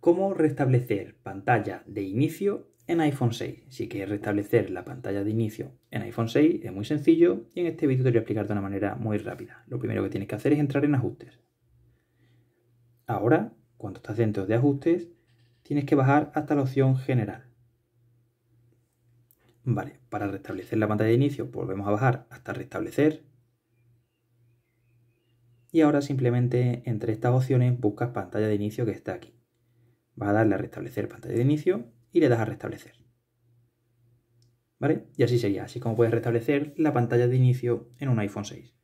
cómo restablecer pantalla de inicio en iPhone 6. Si quieres restablecer la pantalla de inicio en iPhone 6 es muy sencillo y en este vídeo te voy a explicar de una manera muy rápida. Lo primero que tienes que hacer es entrar en ajustes. Ahora, cuando estás dentro de ajustes, tienes que bajar hasta la opción general. Vale, para restablecer la pantalla de inicio volvemos a bajar hasta restablecer. Y ahora simplemente entre estas opciones buscas pantalla de inicio que está aquí va a darle a restablecer pantalla de inicio y le das a restablecer. ¿Vale? Y así sería, así como puedes restablecer la pantalla de inicio en un iPhone 6.